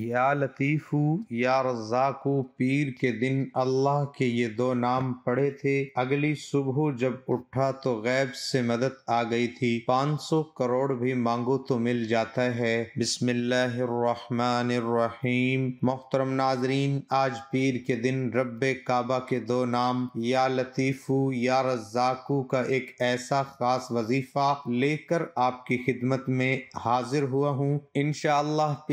या लतीफ़ू या रज़ाकु पीर के दिन अल्लाह के ये दो नाम पड़े थे अगली सुबह जब उठा तो गैब से मदद आ गई थी पाँच सौ करोड़ भी मांगो तो मिल जाता है बिस्मिल्लाहिर्रहमानिर्रहीम मोहतरम नाजरीन आज पीर के दिन रब काबा के दो नाम या लतीफ़ू या रज़ाकू का एक ऐसा ख़ास वजीफ़ा लेकर आपकी खिदमत में हाजिर हुआ हूँ इन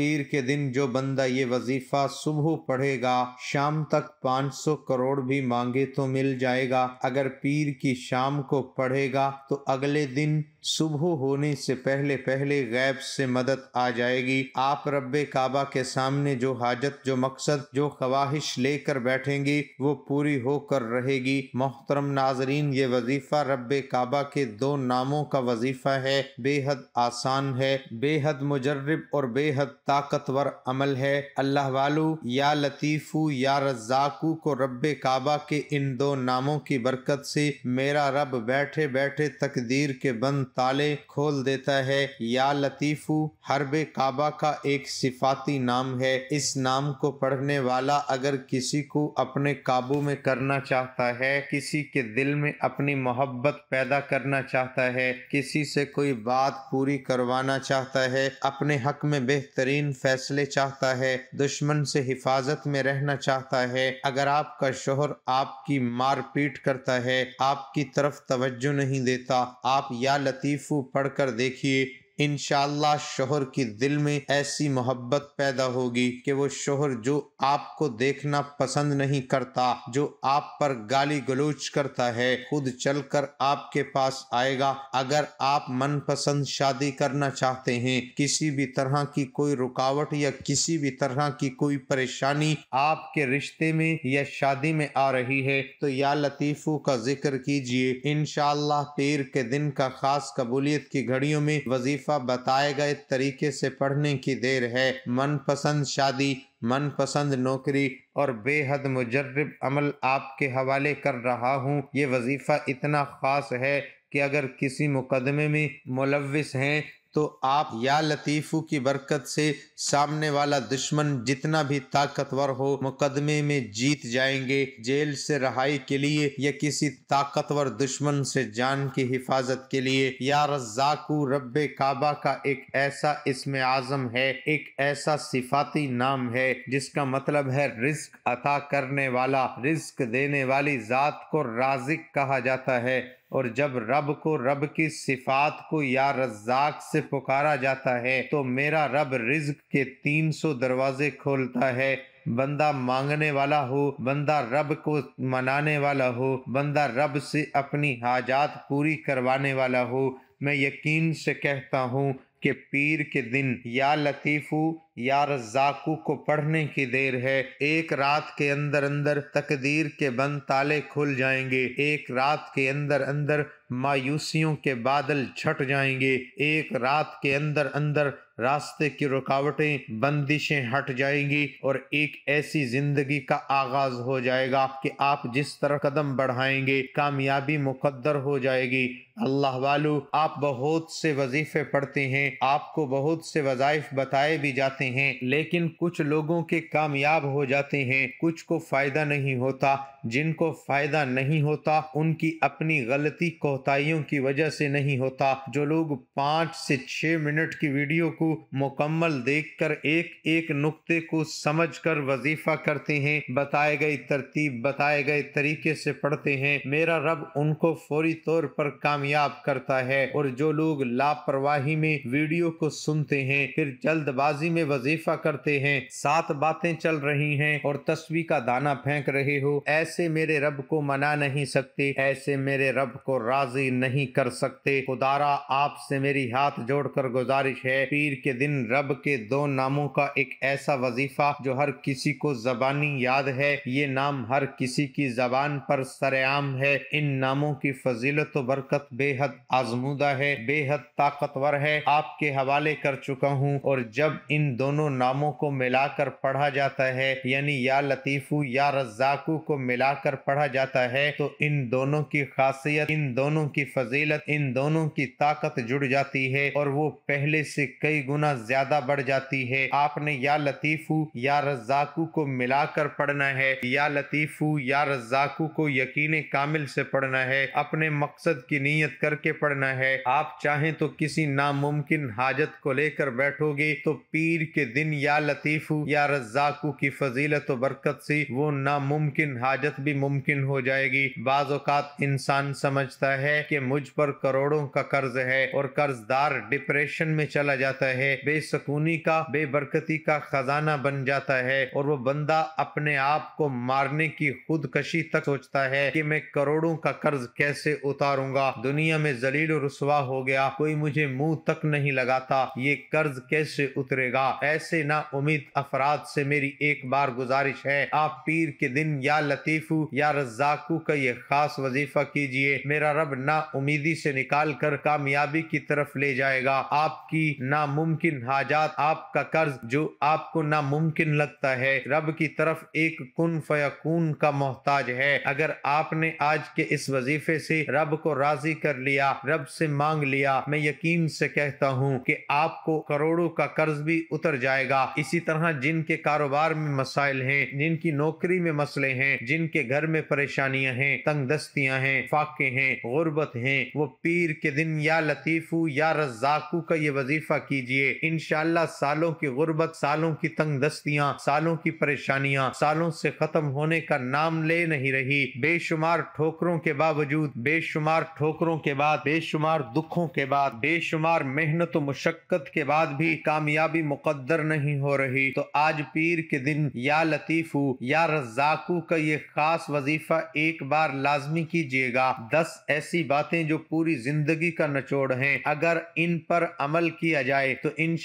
पीर के दिन जो बंदा ये वजीफा सुबह पढ़ेगा शाम तक 500 करोड़ भी मांगे तो मिल जाएगा अगर पीर की शाम को पढ़ेगा तो अगले दिन सुबह होने से पहले पहले गैब से मदद आ जाएगी आप रब्बे काबा के सामने जो हाजत जो मकसद जो ख्वाहिश लेकर बैठेंगे वो पूरी होकर रहेगी मोहतरम नाजरीन ये वजीफा रब्बे काबा के दो नामों का वजीफा है बेहद आसान है बेहद मुजर्रब और बेहद ताकतवर अमल अमल है अल्लाह वालू या लतीफ़ू या रजाकू को रब काबा के इन दो नामों की बरकत से मेरा रब बैठे बैठे तकदीर के बंद ताले खोल देता है या लतीफ़ू हरब काबा का एक सिफाती नाम है इस नाम को पढ़ने वाला अगर किसी को अपने काबू में करना चाहता है किसी के दिल में अपनी मोहब्बत पैदा करना चाहता है किसी से कोई बात पूरी करवाना चाहता है अपने हक में बेहतरीन फैसले चाह चाहता है दुश्मन से हिफाजत में रहना चाहता है अगर आपका शोहर आपकी मारपीट करता है आपकी तरफ तवज्जो नहीं देता आप या लतीफ़ू पढ़कर देखिए इनशाला शोहर की दिल में ऐसी मोहब्बत पैदा होगी कि वो शोहर जो आपको देखना पसंद नहीं करता जो आप पर गाली गलोच करता है खुद चलकर आपके पास आएगा अगर आप मनपसंद शादी करना चाहते हैं किसी भी तरह की कोई रुकावट या किसी भी तरह की कोई परेशानी आपके रिश्ते में या शादी में आ रही है तो या लतीफ़ों का जिक्र कीजिए इनशाला पीर के दिन का खास कबूलियत की घड़ियों में वजीफा दफा बताए गए तरीके से पढ़ने की देर है मनपसंद शादी मनपसंद नौकरी और बेहद मुजरब अमल आपके हवाले कर रहा हूँ ये वजीफ़ा इतना ख़ास है कि अगर किसी मुकदमे में मुलविस हैं तो आप या लतीफ़ू की बरकत से सामने वाला दुश्मन जितना भी ताकतवर हो मुकदमे में जीत जाएंगे जेल से रहाई के लिए या किसी ताकतवर दुश्मन से जान की हिफाजत के लिए या रज्जाकू रब्बे काबा का एक ऐसा इसमें आजम है एक ऐसा सिफाती नाम है जिसका मतलब है रिस्क अता करने वाला रिस्क देने वाली जात को राजिक कहा जाता है और जब रब को रब की सिफात को या रजाक से पुकारा जाता है तो मेरा रब रिज्क के तीन सौ दरवाजे खोलता है बंदा मांगने वाला हो बंदा रब को मनाने वाला हो बंदा रब से अपनी हाजात पूरी करवाने वाला हो मैं यकीन से कहता हूँ कि पीर के दिन या लतीफ़ू या रज्जाकू को पढ़ने की देर है एक रात के अंदर अंदर तकदीर के बंद ताले खुल जाएंगे एक रात के अंदर अंदर मायूसियों के बादल छट जाएंगे एक रात के अंदर अंदर रास्ते की रुकावटें बंदिशें हट जाएंगी और एक ऐसी जिंदगी का आगाज हो जाएगा कि आप जिस तरह कदम बढ़ाएंगे कामयाबी मुकद्दर हो जाएगी अल्लाह वालू आप बहुत से वजीफे पढ़ते हैं आपको बहुत से वजायफ बताए भी जाते जाते हैं लेकिन कुछ लोगों के कामयाब हो जाते हैं कुछ को फायदा नहीं होता जिनको फायदा नहीं होता उनकी अपनी गलती कोताहियों की वजह से नहीं होता जो लोग पाँच से छह मिनट की वीडियो को मुकम्मल देखकर एक एक नुक्ते को समझकर वजीफा करते हैं बताए गए तरतीब बताए गए तरीके से पढ़ते हैं मेरा रब उनको फौरी तौर पर कामयाब करता है और जो लोग लापरवाही में वीडियो को सुनते हैं फिर जल्दबाजी में वजीफा करते हैं सात बातें चल रही हैं और तस्वीर का दाना फेंक रहे हो ऐसे मेरे रब को मना नहीं सकते ऐसे मेरे रब को राजी नहीं कर सकते खुदारा आपसे मेरी हाथ जोड़कर गुजारिश है पीर के दिन रब के दो नामों का एक ऐसा वजीफा जो हर किसी को जबानी याद है ये नाम हर किसी की जबान पर सरेआम है इन नामों की फजीलत बरकत बेहद आजमूदा है बेहद ताकतवर है आपके हवाले कर चुका हूँ और जब इन दोनों नामों को मिलाकर पढ़ा जाता है यानी या लतीफ़ू या रज्जाकू को मिलाकर पढ़ा जाता है तो इन दोनों की खासियत इन दोनों की फजीलत इन दोनों की ताकत जुड़ जाती है और वो पहले से कई गुना ज्यादा बढ़ जाती है आपने या लतीफ़ू या रज्जाकू को मिलाकर पढ़ना है या लतीफ़ू या रज्जाकू को यकीन कामिल से पढ़ना है अपने मकसद की नीयत करके पढ़ना है आप चाहें तो किसी नामुमकिन हाजत को लेकर बैठोगे तो पीर के दिन या लतीफ़ू या रज्जाकू की फजीलत व बरकत से वो नामुमकिन हाजत भी मुमकिन हो जाएगी बाज़ात इंसान समझता है कि मुझ पर करोड़ों का कर्ज है और कर्जदार डिप्रेशन में चला जाता है बेसकूनी का बेबरकती का खजाना बन जाता है और वो बंदा अपने आप को मारने की खुदकशी तक सोचता है कि मैं करोड़ों का कर्ज कैसे उतारूंगा दुनिया में जलील रसवा हो गया कोई मुझे मुंह तक नहीं लगाता ये कर्ज कैसे उतरेगा ऐसे ना उम्मीद अफराद से मेरी एक बार गुजारिश है आप पीर के दिन या लतीफ़ू या रज्जाकू का ये खास वजीफा कीजिए मेरा रब ना उम्मीदी से निकाल कर कामयाबी की तरफ ले जाएगा आपकी नामुमकिन हाजात आपका कर्ज जो आपको नामुमकिन लगता है रब की तरफ एक कुन फयाकून का मोहताज है अगर आपने आज के इस वजीफे से रब को राजी कर लिया रब से मांग लिया मैं यकीन से कहता हूँ कि आपको करोड़ों का कर्ज भी उतर उतर जाएगा इसी तरह जिनके कारोबार में मसाइल हैं जिनकी नौकरी में मसले हैं जिनके घर में परेशानियां हैं तंग दस्तियां हैं फाके हैं गुर्बत हैं वो पीर के दिन या लतीफ़ू या रजाकू का ये वजीफा कीजिए इनशाला सालों की गुर्बत सालों की तंग दस्तियां सालों की परेशानियां सालों से खत्म होने का नाम ले नहीं रही बेशुमार ठोकरों के बावजूद बेशुमार ठोकरों के बाद बेशुमार दुखों के बाद बेशुमार मेहनत मुशक्कत के बाद भी कामयाबी मुकद मुकद्दर नहीं हो रही तो आज पीर के दिन या लतीफ़ू या रजाकू का ये खास वजीफा एक बार लाजमी कीजिएगा दस ऐसी बातें जो पूरी जिंदगी का नचोड़ हैं अगर इन पर अमल किया जाए तो इन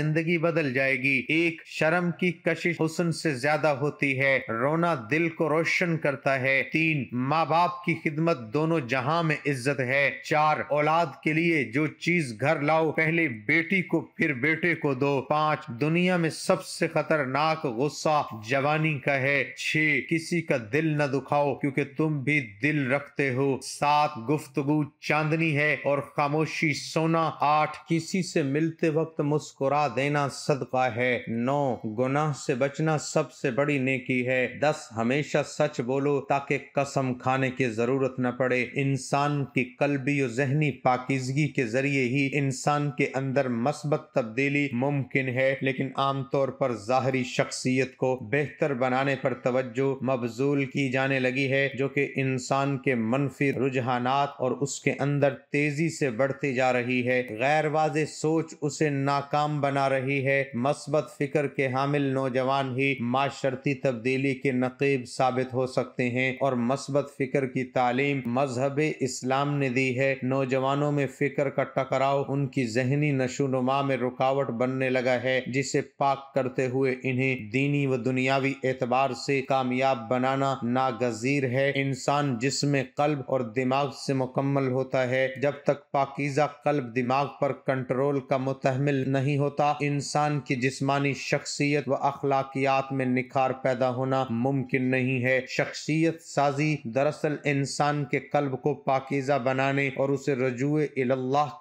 जिंदगी बदल जाएगी एक शर्म की कशिश हुसन से ज्यादा होती है रोना दिल को रोशन करता है तीन माँ बाप की खिदमत दोनों जहाँ में इज्जत है चार औलाद के लिए जो चीज घर लाओ पहले बेटी को फिर बेटे को दो पांच पांच दुनिया में सबसे खतरनाक गुस्सा जवानी का है छ किसी का दिल न दुखाओ क्योंकि तुम भी दिल रखते हो सात गुफ्तगु चांदनी है और खामोशी सोना आठ किसी से मिलते वक्त मुस्कुरा देना सदका है नौ गुनाह से बचना सबसे बड़ी नेकी है दस हमेशा सच बोलो ताकि कसम खाने की जरूरत न पड़े इंसान की कलबी और जहनी पाकिजगी के जरिए ही इंसान के अंदर मस्बत तब्दीली मुमकिन है लेकिन आमतौर पर जाहरी शख्सियत को बेहतर बनाने पर तवज्जो मबजूल की जाने लगी है जो कि इंसान के मनफी रुझानात और उसके अंदर तेजी से बढ़ती जा रही है गैर वाज सोच उसे नाकाम बना रही है मस्बत फिक्र के हामिल नौजवान ही माशरती तब्दीली के नकीब साबित हो सकते हैं और मस्बत फिक्र की तालीम मजहब इस्लाम ने दी है नौजवानों में फिक्र का टकराव उनकी जहनी नशोनुमा में रुकावट बनने लगा जगह है जिसे पाक करते हुए इन्हें दीनी व दुनियावी एतबार से कामयाब बनाना नागजीर है इंसान जिसमें कल्ब और दिमाग से मुकम्मल होता है जब तक पाकिजा कल्ब दिमाग पर कंट्रोल का मुतहमल नहीं होता इंसान की जिसमानी शख्सियत व अखलाकियात में निखार पैदा होना मुमकिन नहीं है शख्सियत साजी दरअसल इंसान के कल्ब को पाकिजा बनाने और उसे रजू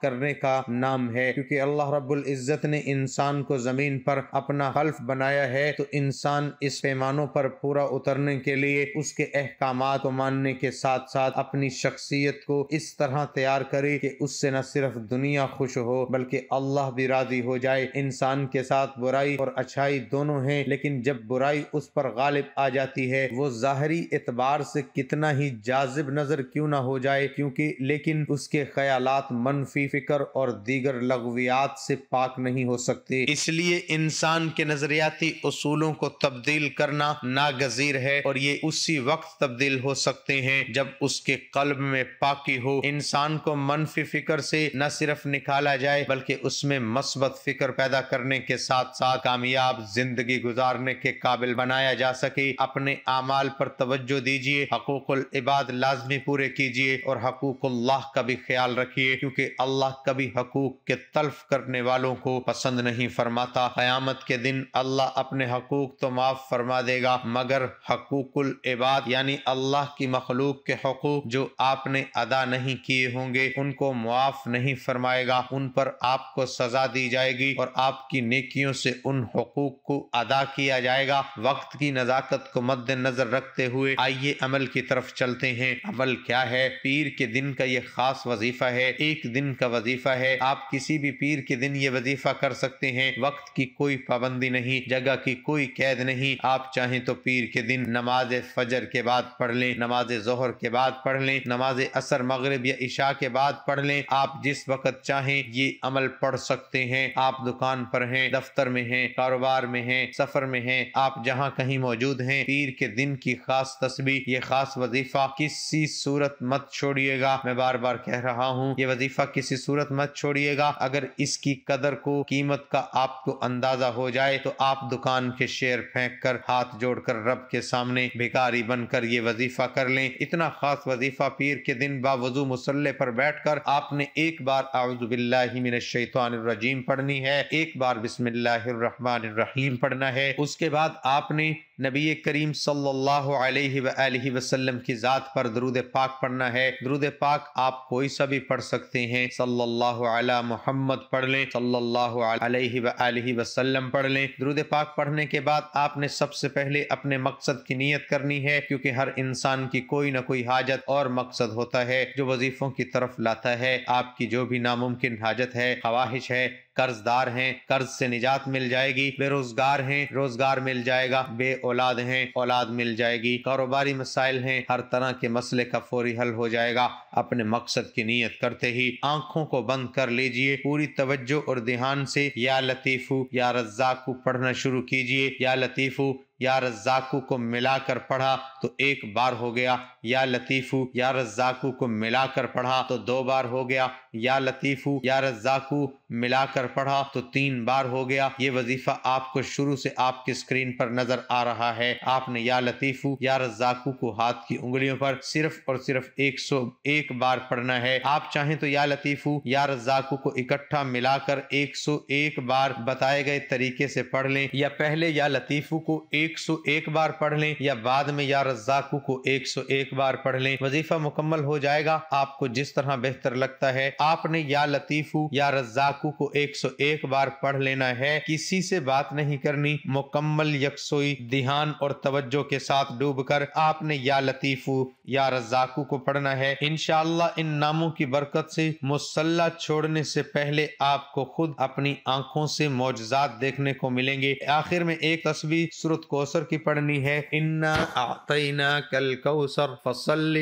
करने का नाम है क्योंकि अल्लाह रब्बुल इज़्ज़त ने इंसान इंसान को ज़मीन पर अपना हल्फ बनाया है तो इंसान इस पैमानों पर पूरा उतरने के लिए उसके अहकाम को मानने के साथ साथ अपनी शख्सियत को इस तरह तैयार करे कि उससे न सिर्फ दुनिया खुश हो बल्कि अल्लाह भी राजी हो जाए इंसान के साथ बुराई और अच्छाई दोनों है लेकिन जब बुराई उस पर गालिब आ जाती है वो ज़ाहरी एतबार से कितना ही जाजिब नजर क्यों ना हो जाए क्योंकि लेकिन उसके ख्याल मनफी फिक्र और दीगर लगवियात से पाक नहीं हो सकती इसलिए इंसान के नजरियाती उसूलों को तब्दील करना नागजीर है और ये उसी वक्त तब्दील हो सकते हैं जब उसके कल्ब में पाकि हो इंसान को मनफी फिक्र से न सिर्फ निकाला जाए बल्कि उसमें मस्बत फिक्र पैदा करने के साथ साथ कामयाब जिंदगी गुजारने के काबिल बनाया जा सके अपने अमाल पर तवज्जो दीजिए हकूकुल इबाद लाजमी पूरे कीजिए और हकूकुल्लाह का भी ख्याल रखिए क्योंकि अल्लाह कभी हकूक के तल्फ करने वालों को पसंद नहीं फरमाता क्यामत के दिन अल्लाह अपने हकूक़ तो माफ़ फरमा देगा मगर हकूकुल इबाद यानी अल्लाह की मखलूक के हकूक जो आपने अदा नहीं किए होंगे उनको मुआफ़ नहीं फरमाएगा उन पर आपको सज़ा दी जाएगी और आपकी नेकियों से उन हकूक को अदा किया जाएगा वक्त की नज़ाकत को मद्देनजर रखते हुए आइए अमल की तरफ चलते हैं अमल क्या है पीर के दिन का ये खास वजीफ़ा है एक दिन का वजीफ़ा है आप किसी भी पीर के दिन ये वजीफ़ा कर सकते हैं वक्त की कोई पाबंदी नहीं जगह की कोई कैद नहीं आप चाहे तो पीर के दिन नमाज फजर के बाद पढ़ लें नमाज जहर के बाद पढ़ लें नमाज असर मगरब या इशा के बाद पढ़ लें आप जिस वक्त चाहें ये अमल पढ़ सकते हैं आप दुकान पर हैं दफ्तर में हैं कारोबार में हैं सफर में हैं आप जहां कहीं मौजूद हैं पीर के दिन की खास तस्वीर ये खास वजीफा किसी सूरत मत छोड़िएगा मैं बार बार कह रहा हूँ ये वजीफा किसी सूरत मत छोड़िएगा अगर इसकी कदर को कीमत का आपको अंदाजा हो जाए तो आप दुकान के शेर फेंक कर हाथ जोड़कर रब के सामने भिकारी बनकर ये वजीफा कर लें इतना खास वजीफा पीर के दिन बावजू मुसल्ले पर बैठ कर आपने एक बार आउज़बिल्लिमिनशैतानरजीम पढ़नी है एक बार बिस्मिल्लाहिर्रहमानिर्रहीम पढ़ना है उसके बाद आपने नबी करीम सल्लल्लाहु अलैहि वसल्लम की ज़ात पर दरूद पाक पढ़ना है दरूद पाक आप कोई सा भी पढ़ सकते हैं सल्लल्लाहु अला मोहम्मद पढ़ लें सल्लल्लाहु अलैहि वसल्लम पढ़ लें दरूद पाक पढ़ने के बाद आपने सबसे पहले अपने मकसद की नीयत करनी है क्योंकि हर इंसान की कोई ना कोई हाजत और मकसद होता है जो वजीफों की तरफ लाता है आपकी जो भी नामुमकिन हाजत है ख्वाहिश है कर्जदार हैं कर्ज से निजात मिल जाएगी बेरोजगार हैं रोजगार मिल जाएगा बे औलाद हैं औलाद मिल जाएगी कारोबारी मसाइल हैं हर तरह के मसले का फौरी हल हो जाएगा अपने मकसद की नीयत करते ही आंखों को बंद कर लीजिए पूरी तवज्जो और ध्यान से या लतीफ़ू या रज्जाक को पढ़ना शुरू कीजिए या लतीफ़ू या रज्जाकू को मिलाकर पढ़ा तो एक बार हो गया या लतीफ़ू या रज्जाकू को मिलाकर पढ़ा तो दो बार हो गया या लतीफ़ू या रज्जाकू मिलाकर पढ़ा तो तीन बार हो गया ये वजीफा आपको शुरू से आपकी स्क्रीन पर नजर आ रहा है आपने या लतीफ़ू या रज्जाकू को हाथ की उंगलियों पर सिर्फ और सिर्फ एक सौ एक बार पढ़ना है आप चाहें तो या लतीफ़ू या रज्जाकू को इकट्ठा मिलाकर एक सौ एक बार बताए गए तरीके से पढ़ लें या पहले या लतीफ़ू को एक 101 बार पढ़ लें या बाद में या रज्जाकू को 101 बार पढ़ लें वजीफा मुकम्मल हो जाएगा आपको जिस तरह बेहतर लगता है आपने या लतीफू या रज्जाकू को 101 बार पढ़ लेना है किसी से बात नहीं करनी मुकम्मल यकसोई ध्यान और तवज्जो के साथ डूब कर आपने या लतीफू या रज्जाकू को पढ़ना है इनशाला इन नामों की बरकत से मुसल्ला छोड़ने से पहले आपको खुद अपनी आंखों से मौजाद देखने को मिलेंगे आखिर में एक तस्वीर सुरत को कौसर की पढ़नी है इन्ना आतना कल कौसर फसल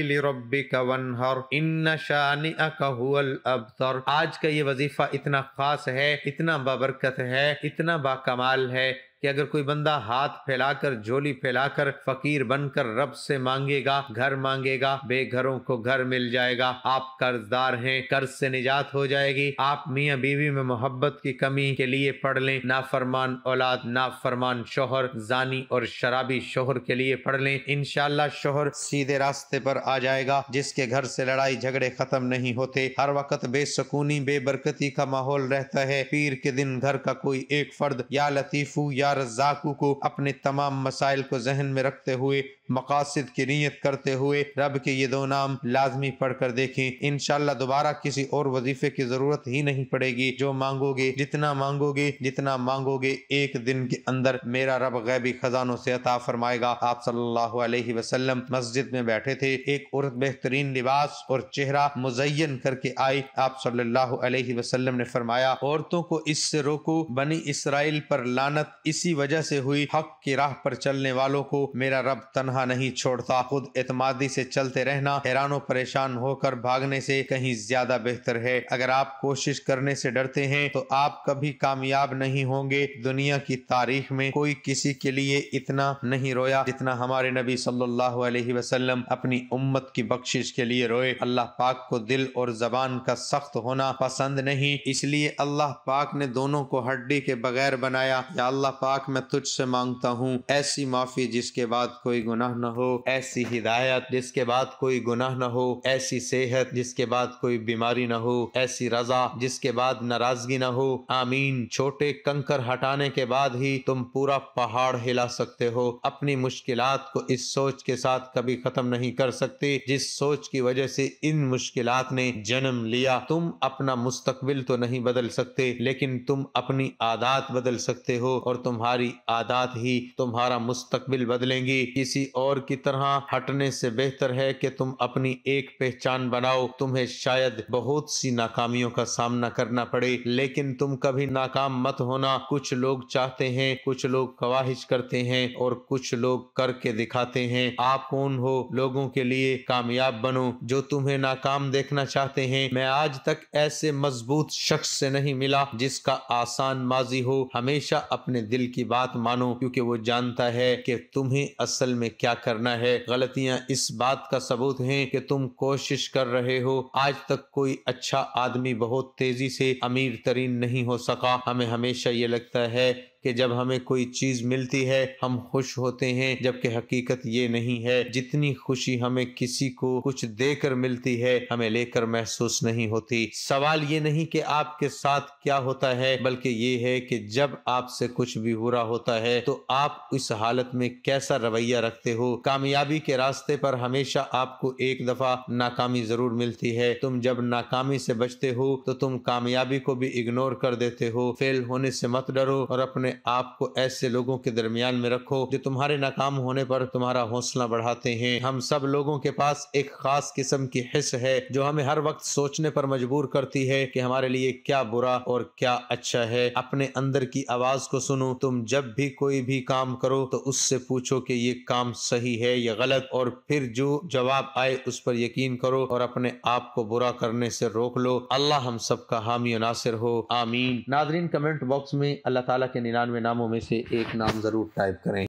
वनहर इन्ना शान अकहुअल आज का ये वजीफा इतना खास है इतना बाबरकत है इतना बाकमाल है कि अगर कोई बंदा हाथ फैलाकर झोली फैलाकर फकीर बनकर रब से मांगेगा घर मांगेगा बेघरों को घर मिल जाएगा आप कर्जदार हैं कर्ज से निजात हो जाएगी आप मियाँ बीवी में मोहब्बत की कमी के लिए पढ़ लें नाफरमान औलाद नाफरमान शोहर जानी और शराबी शोहर के लिए पढ़ लें इनशाला शोहर सीधे रास्ते पर आ जाएगा जिसके घर से लड़ाई झगड़े खत्म नहीं होते हर वक्त बेसकूनी बेबरकती का माहौल रहता है पीर के दिन घर का कोई एक फर्द या लतीफू या या को अपने तमाम मसाइल को जहन में रखते हुए मकासद की नीयत करते हुए रब के ये दो नाम लाजमी पढ़ कर देखें इनशाला दोबारा किसी और वजीफे की जरूरत ही नहीं पड़ेगी जो मांगोगे जितना मांगोगे जितना मांगोगे एक दिन के अंदर मेरा रब गैबी खजानों से अता फरमाएगा आप सल्लल्लाहु अलैहि वसल्लम मस्जिद में बैठे थे एक औरत बेहतरीन लिबास और चेहरा मुजयन करके आई आप सल्लल्लाहु अलैहि वसल्लम ने फरमाया औरतों को इससे रोको बनी इसराइल पर लानत इसी वजह से हुई हक की राह पर चलने वालों को मेरा रब तनहा तनहा नहीं छोड़ता खुद एतमादी से चलते रहना हैरानों परेशान होकर भागने से कहीं ज्यादा बेहतर है अगर आप कोशिश करने से डरते हैं तो आप कभी कामयाब नहीं होंगे दुनिया की तारीख में कोई किसी के लिए इतना नहीं रोया जितना हमारे नबी सल्लल्लाहु अलैहि वसल्लम अपनी उम्मत की बख्शिश के लिए रोए अल्लाह पाक को दिल और जबान का सख्त होना पसंद नहीं इसलिए अल्लाह पाक ने दोनों को हड्डी के बगैर बनाया या अल्लाह पाक मैं तुझसे मांगता हूँ ऐसी माफी जिसके बाद कोई गुनाह गुनाह न हो ऐसी हिदायत जिसके बाद कोई गुनाह न हो ऐसी सेहत जिसके बाद कोई बीमारी न हो ऐसी रजा जिसके बाद नाराजगी न हो आमीन छोटे कंकर हटाने के बाद ही तुम पूरा पहाड़ हिला सकते हो अपनी मुश्किल को इस सोच के साथ कभी खत्म नहीं कर सकते जिस सोच की वजह से इन मुश्किल ने जन्म लिया तुम अपना मुस्तकबिल तो नहीं बदल सकते लेकिन तुम अपनी आदात बदल सकते हो और तुम्हारी आदात ही तुम्हारा मुस्तकबिल बदलेंगी किसी और की तरह हटने से बेहतर है कि तुम अपनी एक पहचान बनाओ तुम्हें शायद बहुत सी नाकामियों का सामना करना पड़े लेकिन तुम कभी नाकाम मत होना कुछ लोग चाहते हैं कुछ लोग कवाहिश करते हैं और कुछ लोग करके दिखाते हैं आप कौन हो लोगों के लिए कामयाब बनो जो तुम्हें नाकाम देखना चाहते हैं मैं आज तक ऐसे मजबूत शख्स से नहीं मिला जिसका आसान माजी हो हमेशा अपने दिल की बात मानो क्योंकि वो जानता है कि तुम्हें असल में क्या क्या करना है गलतियां इस बात का सबूत हैं कि तुम कोशिश कर रहे हो आज तक कोई अच्छा आदमी बहुत तेजी से अमीर तरीन नहीं हो सका हमें हमेशा ये लगता है कि जब हमें कोई चीज मिलती है हम खुश होते हैं जबकि हकीकत ये नहीं है जितनी खुशी हमें किसी को कुछ देकर मिलती है हमें लेकर महसूस नहीं होती सवाल ये नहीं कि आपके साथ क्या होता है बल्कि ये है कि जब आपसे कुछ भी बुरा होता है तो आप इस हालत में कैसा रवैया रखते हो कामयाबी के रास्ते पर हमेशा आपको एक दफा नाकामी जरूर मिलती है तुम जब नाकामी से बचते हो तो तुम कामयाबी को भी इग्नोर कर देते हो फेल होने से मत डरो और अपने अपने आप को ऐसे लोगों के दरमियान में रखो जो तुम्हारे नाकाम होने पर तुम्हारा हौसला बढ़ाते हैं हम सब लोगों के पास एक खास किस्म की हिस्स है जो हमें हर वक्त सोचने पर मजबूर करती है कि हमारे लिए क्या बुरा और क्या अच्छा है अपने अंदर की आवाज को सुनो तुम जब भी कोई भी काम करो तो उससे पूछो कि ये काम सही है या गलत और फिर जो जवाब आए उस पर यकीन करो और अपने आप को बुरा करने से रोक लो अल्लाह हम सबका हामी नासिर हो आमीन नादरीन कमेंट बॉक्स में अल्लाह ताला के निना निन्यानवे नामों में से एक नाम ज़रूर टाइप करें